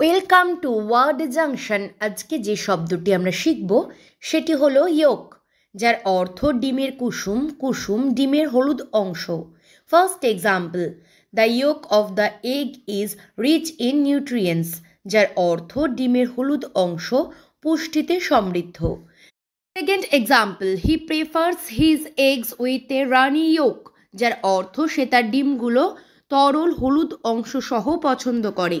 welcome to word junction আজকে যে শব্দটি আমরা শিখব সেটি হলো ইয়োক যার অর্থ ডিমের কুসুম কুসুম ডিমের হলুদ অংশ first example the yolk of the egg is rich in nutrients যার অর্থ ডিমের হলুদ অংশ পুষ্টিতে সমৃদ্ধ second example he prefers his eggs with a runny yolk যার অর্থ সে তার ডিমগুলো তরল হলুদ অংশ সহ পছন্দ করে